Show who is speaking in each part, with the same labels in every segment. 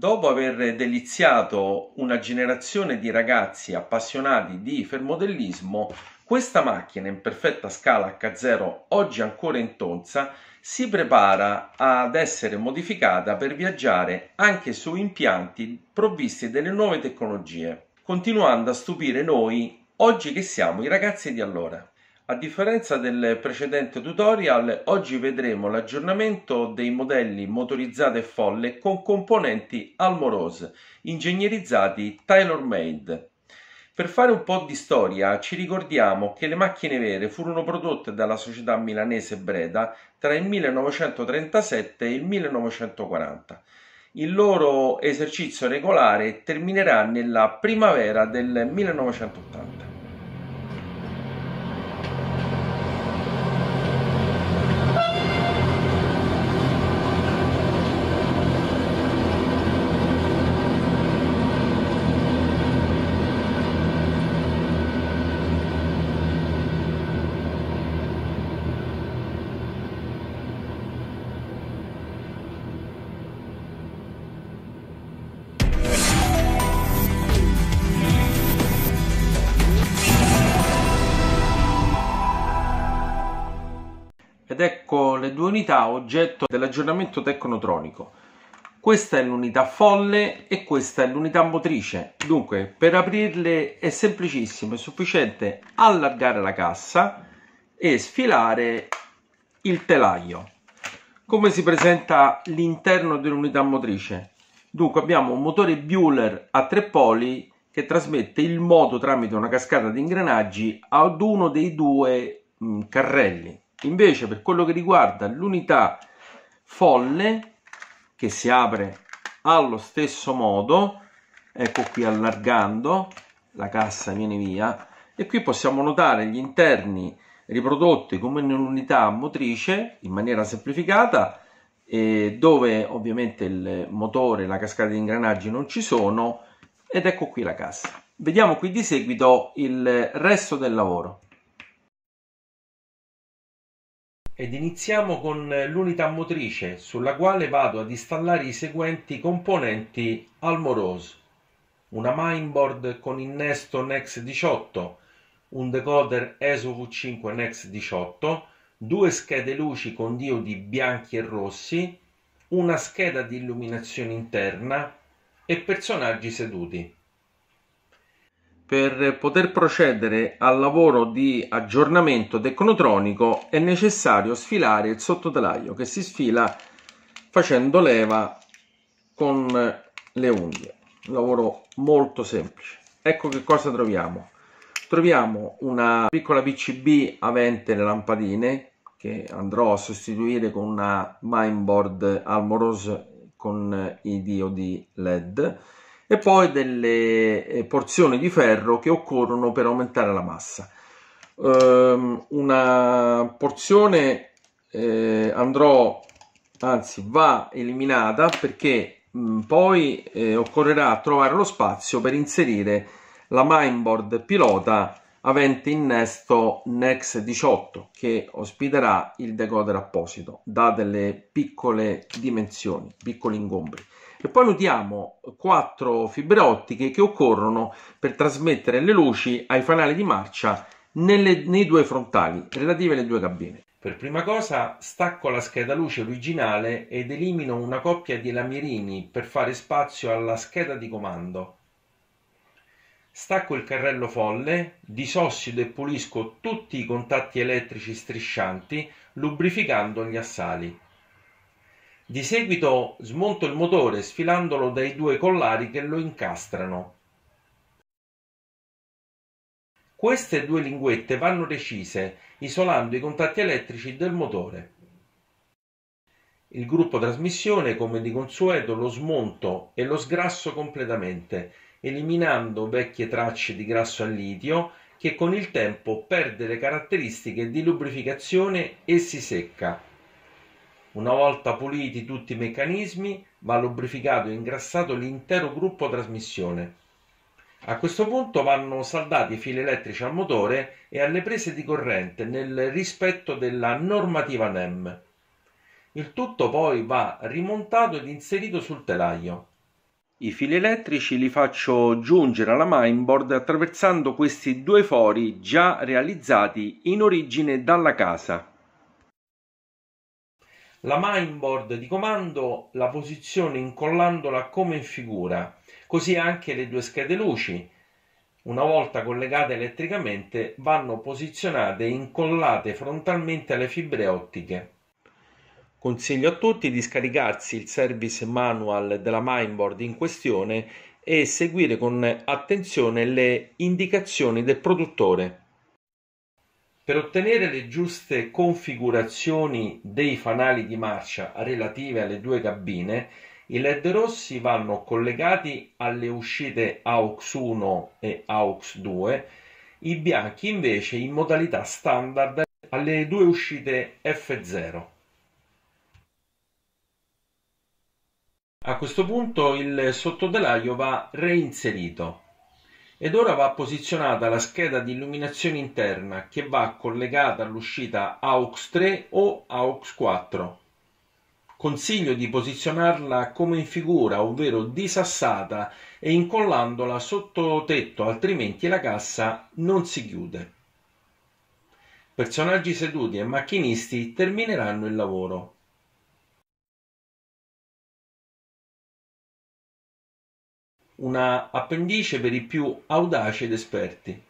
Speaker 1: Dopo aver deliziato una generazione di ragazzi appassionati di fermodellismo, questa macchina in perfetta scala H0, oggi ancora in tonza, si prepara ad essere modificata per viaggiare anche su impianti provvisti delle nuove tecnologie, continuando a stupire noi oggi che siamo i ragazzi di allora. A differenza del precedente tutorial, oggi vedremo l'aggiornamento dei modelli motorizzate e folle con componenti Almorose, ingegnerizzati Tyler made Per fare un po' di storia, ci ricordiamo che le macchine vere furono prodotte dalla società milanese Breda tra il 1937 e il 1940. Il loro esercizio regolare terminerà nella primavera del 1980. ecco le due unità oggetto dell'aggiornamento tecnotronico. Questa è l'unità folle e questa è l'unità motrice. Dunque, per aprirle è semplicissimo, è sufficiente allargare la cassa e sfilare il telaio. Come si presenta l'interno dell'unità motrice? Dunque abbiamo un motore Bueller a tre poli che trasmette il moto tramite una cascata di ingranaggi ad uno dei due mh, mm, carrelli Invece per quello che riguarda l'unità folle che si apre allo stesso modo, ecco qui allargando, la cassa viene via e qui possiamo notare gli interni riprodotti come un'unità motrice in maniera semplificata dove ovviamente il motore, la cascata di ingranaggi non ci sono ed ecco qui la cassa. Vediamo qui di seguito il resto del lavoro. ed iniziamo con l'unità motrice sulla quale vado ad installare i seguenti componenti Almorose, una mainboard con innesto NEX 18, un decoder ESO V5 NEX 18, due schede luci con diodi bianchi e rossi, una scheda di illuminazione interna e personaggi seduti per poter procedere al lavoro di aggiornamento tecnotronico è necessario sfilare il sottotelaio che si sfila facendo leva con le unghie un lavoro molto semplice ecco che cosa troviamo troviamo una piccola PCB avente le lampadine che andrò a sostituire con una mainboard almorose con i diodi LED e poi delle eh, porzioni di ferro che occorrono per aumentare la massa. Um, una porzione eh, andrò, anzi va eliminata perché mh, mm, poi eh, occorrerà trovare lo spazio per inserire la mainboard pilota avente innesto Nex 18 che ospiterà il decoder apposito, da delle piccole dimensioni, piccoli ingombri e poi notiamo quattro fibre ottiche che occorrono per trasmettere le luci ai fanali di marcia nelle, nei due frontali relative alle due cabine. Per prima cosa stacco la scheda luce originale ed elimino una coppia di lamierini per fare spazio alla scheda di comando. Stacco il carrello folle, disossido e pulisco tutti i contatti elettrici striscianti lubrificando gli assali. Di seguito smonto il motore sfilandolo dai due collari che lo incastrano. Queste due linguette vanno recise, isolando i contatti elettrici del motore. Il gruppo trasmissione, come di consueto, lo smonto e lo sgrasso completamente, eliminando vecchie tracce di grasso al litio che con il tempo perde le caratteristiche di lubrificazione e si secca una volta puliti tutti i meccanismi va lubrificato e ingrassato l'intero gruppo trasmissione. A questo punto vanno saldati i fili elettrici al motore e alle prese di corrente nel rispetto della normativa NEM. Il tutto poi va rimontato ed inserito sul telaio. I fili elettrici li faccio giungere alla mainboard attraversando questi due fori già realizzati in origine dalla casa la mainboard di comando la posiziono incollandola come in figura, così anche le due schede luci, una volta collegate elettricamente, vanno posizionate e incollate frontalmente alle fibre ottiche. Consiglio a tutti di scaricarsi il service manual della Mindboard in questione e seguire con attenzione le indicazioni del produttore. Per ottenere le giuste configurazioni dei fanali di marcia relative alle due cabine, i LED rossi vanno collegati alle uscite AUX 1 e AUX 2, i bianchi invece in modalità standard alle due uscite F0. A questo punto il sottotelaio va reinserito ed ora va posizionata la scheda di illuminazione interna che va collegata all'uscita AUX 3 o AUX 4. Consiglio di posizionarla come in figura, ovvero disassata e incollandola sotto tetto, altrimenti la cassa non si chiude. Personaggi seduti e macchinisti termineranno il lavoro. una appendice per i più audaci ed esperti.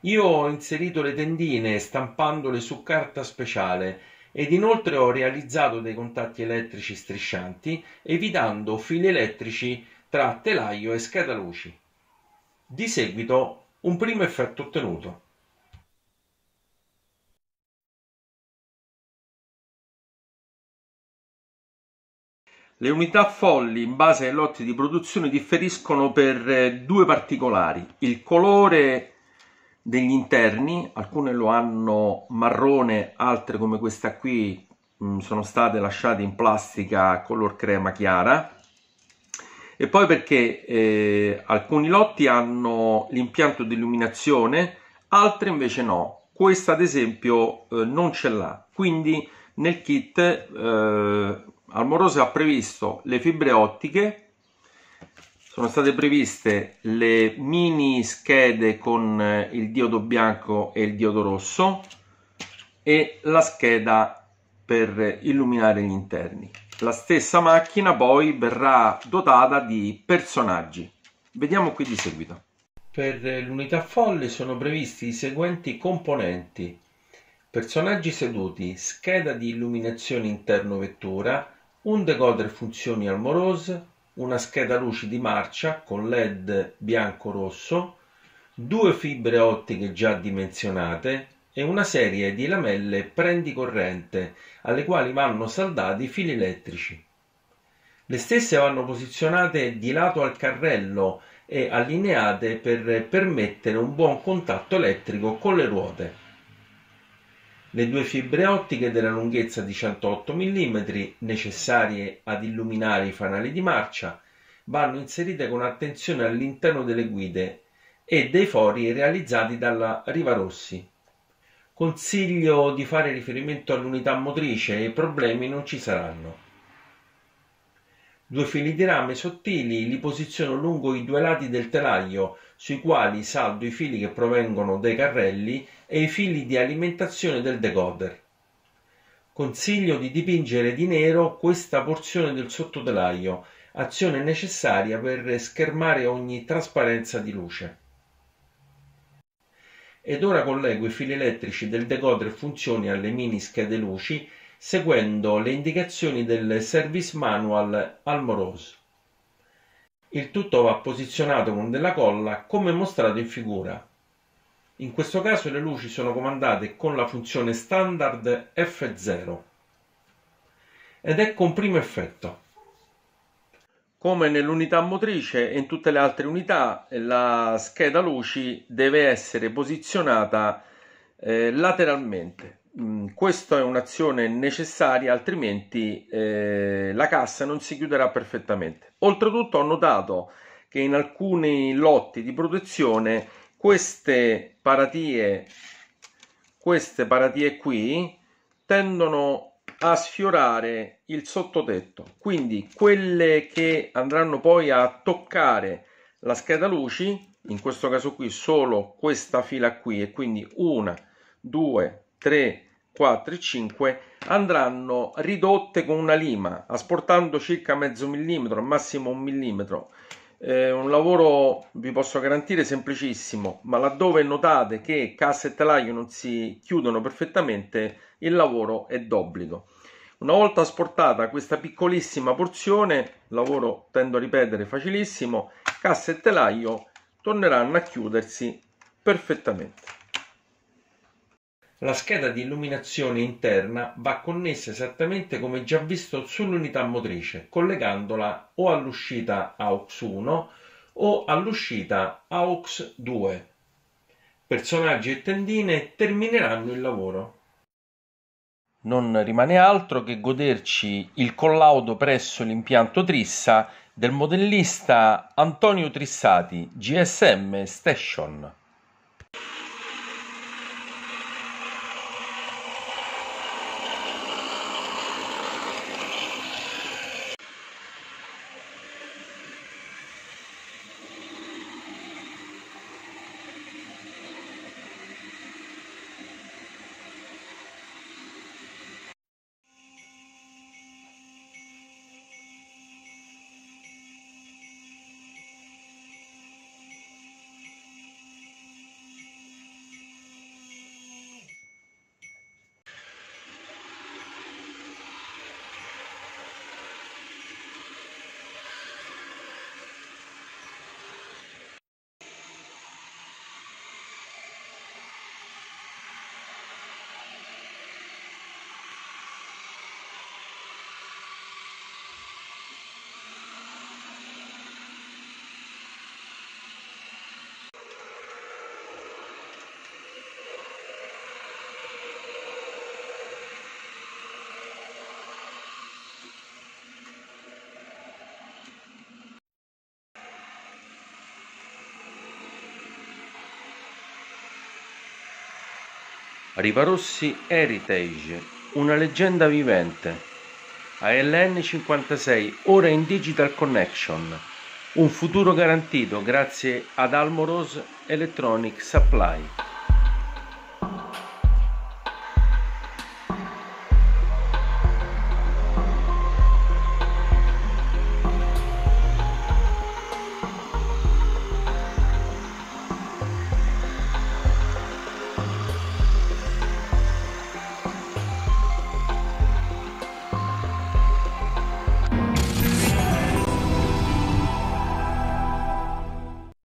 Speaker 1: Io ho inserito le tendine stampandole su carta speciale ed inoltre ho realizzato dei contatti elettrici striscianti evitando fili elettrici tra telaio e scataluci. Di seguito un primo effetto ottenuto. Le unità folli in base ai lotti di produzione differiscono per eh, due particolari, il colore degli interni, alcune lo hanno marrone, altre come questa qui mm, sono state lasciate in plastica color crema chiara e poi perché eh, alcuni lotti hanno l'impianto di illuminazione, altre invece no. Questa ad esempio eh, non ce l'ha, quindi nel kit eh, Almorose ha previsto le fibre ottiche, sono state previste le mini schede con eh, il diodo bianco e il diodo rosso e la scheda per illuminare gli interni. La stessa macchina poi verrà dotata di personaggi. Vediamo qui di seguito. Per l'unità folle sono previsti i seguenti componenti. Personaggi seduti, scheda di illuminazione interno vettura, un decoder funzioni Almorose, una scheda luci di marcia con LED bianco-rosso, due fibre ottiche già dimensionate e una serie di lamelle prendi corrente alle quali vanno saldati i fili elettrici. Le stesse vanno posizionate di lato al carrello e allineate per permettere un buon contatto elettrico con le ruote le due fibre ottiche della lunghezza di 108 mm necessarie ad illuminare i fanali di marcia vanno inserite con attenzione all'interno delle guide e dei fori realizzati dalla Rivarossi. Consiglio di fare riferimento all'unità motrice e problemi non ci saranno. Due fili di rame sottili li posiziono lungo i due lati del telaio sui quali saldo i fili che provengono dai carrelli e i fili di alimentazione del decoder. Consiglio di dipingere di nero questa porzione del sottotelaio, azione necessaria per schermare ogni trasparenza di luce. Ed ora collego i fili elettrici del decoder funzioni alle mini schede luci seguendo le indicazioni del service manual Almorose. Il tutto va posizionato con della colla come mostrato in figura. In questo caso le luci sono comandate con la funzione standard F0 ed ecco un primo effetto. Come nell'unità motrice e in tutte le altre unità, la scheda luci deve essere posizionata eh, lateralmente mh, mm, questa è un'azione necessaria, altrimenti eh, la cassa non si chiuderà perfettamente. Oltretutto ho notato che in alcuni lotti di protezione queste paratie, queste paratie qui tendono a sfiorare il sottotetto, quindi quelle che andranno poi a toccare la scheda luci, in questo caso qui solo questa fila qui e quindi una, due, 3, 4 e 5 andranno ridotte con una lima, asportando circa mezzo millimetro, al massimo un millimetro. Eh, un lavoro vi posso garantire semplicissimo, ma laddove notate che cassa e telaio non si chiudono perfettamente, il lavoro è d'obbligo. Una volta asportata questa piccolissima porzione, lavoro tendo a ripetere facilissimo, cassa e telaio torneranno a chiudersi perfettamente. La scheda di illuminazione interna va connessa esattamente come già visto sull'unità motrice, collegandola o all'uscita AUX 1 o all'uscita AUX 2. Personaggi e tendine termineranno il lavoro. Non rimane altro che goderci il collaudo presso l'impianto Trissa del modellista Antonio Trissati, GSM Station. Rivarossi Heritage, una leggenda vivente. ALN 56, ora in Digital Connection. Un futuro garantito grazie ad Almoros Electronic Supply.